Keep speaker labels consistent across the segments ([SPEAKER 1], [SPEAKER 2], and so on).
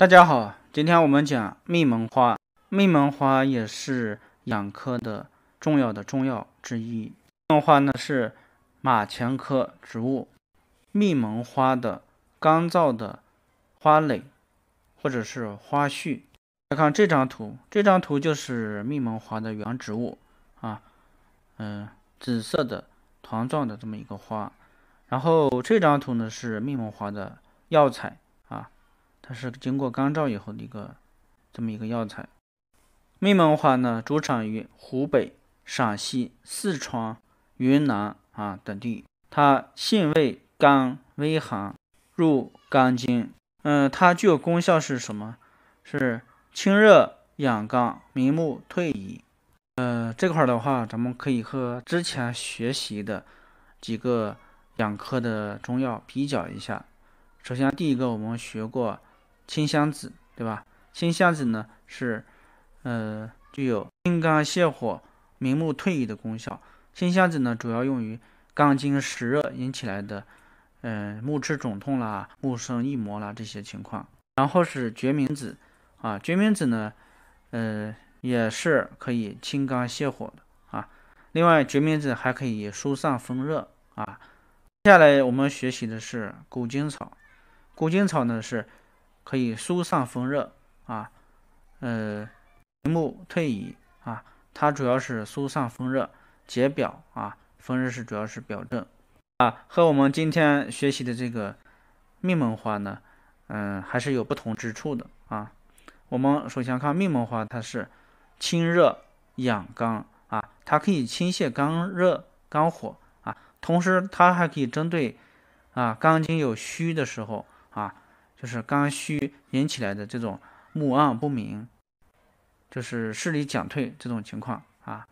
[SPEAKER 1] 大家好，今天我们讲密蒙花。密蒙花也是养科的重要的中药之一。密蒙花呢是马钱科植物密蒙花的干燥的花蕾或者是花序。来看这张图，这张图就是密蒙花的原植物啊，嗯，紫色的团状的这么一个花。然后这张图呢是密蒙花的药材。它是经过干燥以后的一个这么一个药材，密门花呢，主产于湖北、陕西、四川、云南啊等地。它性味甘微寒，入肝经。嗯，它具有功效是什么？是清热养肝、明目退翳。嗯，这块的话，咱们可以和之前学习的几个养科的中药比较一下。首先第一个，我们学过。清香子，对吧？清香子呢是，呃，具有清肝泻火、明目退翳的功效。清香子呢主要用于肝经实热引起来的，嗯，目赤肿痛啦、目生翳膜啦这些情况。然后是决明子啊，决明子呢，呃，也是可以清肝泻火的啊。另外，决明子还可以疏散风热啊。接下来我们学习的是苦精草，苦精草呢是。可以疏散风热啊，呃，目退翳啊，它主要是疏散风热、解表啊。风热是主要是表症啊，和我们今天学习的这个命门花呢，嗯，还是有不同之处的啊。我们首先看命门花，它是清热养肝啊，它可以清泻肝热、肝火啊，同时它还可以针对啊肝经有虚的时候啊。就是肝虚引起来的这种目暗不明，就是视力减退这种情况啊，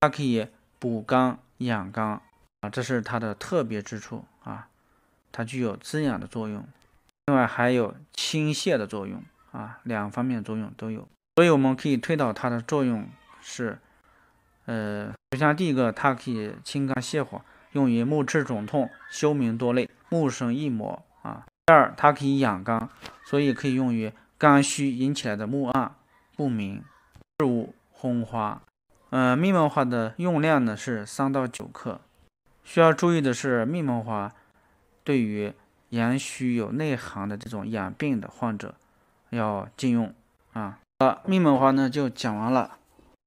[SPEAKER 1] 它可以补肝养肝啊，这是它的特别之处啊，它具有滋养的作用，另外还有清泻的作用啊，两方面作用都有，所以我们可以推导它的作用是，呃，首先第一个它可以清肝泻火，用于目赤肿痛、休眠多泪、目神易膜啊。第二，它可以养肝，所以可以用于肝虚引起来的目暗不明、视物昏花。嗯，密蒙花的用量呢是三到九克。需要注意的是，密蒙花对于阳虚有内寒的这种养病的患者要禁用啊。啊，密蒙花呢就讲完了。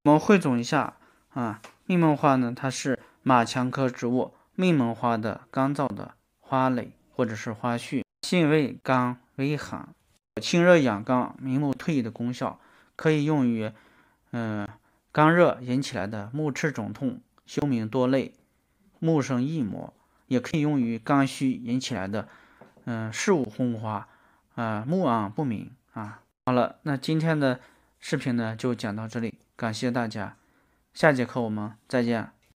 [SPEAKER 1] 我们汇总一下啊，密蒙花呢它是马蔷科植物密蒙花的干燥的花蕾或者是花序。性味甘微寒，清热养肝、明目退翳的功效，可以用于嗯肝热引起来的目赤肿痛、休明多泪、目生翳膜，也可以用于肝虚引起来的嗯视物昏花啊目暗不明啊。好了，那今天的视频呢就讲到这里，感谢大家，下节课我们再见。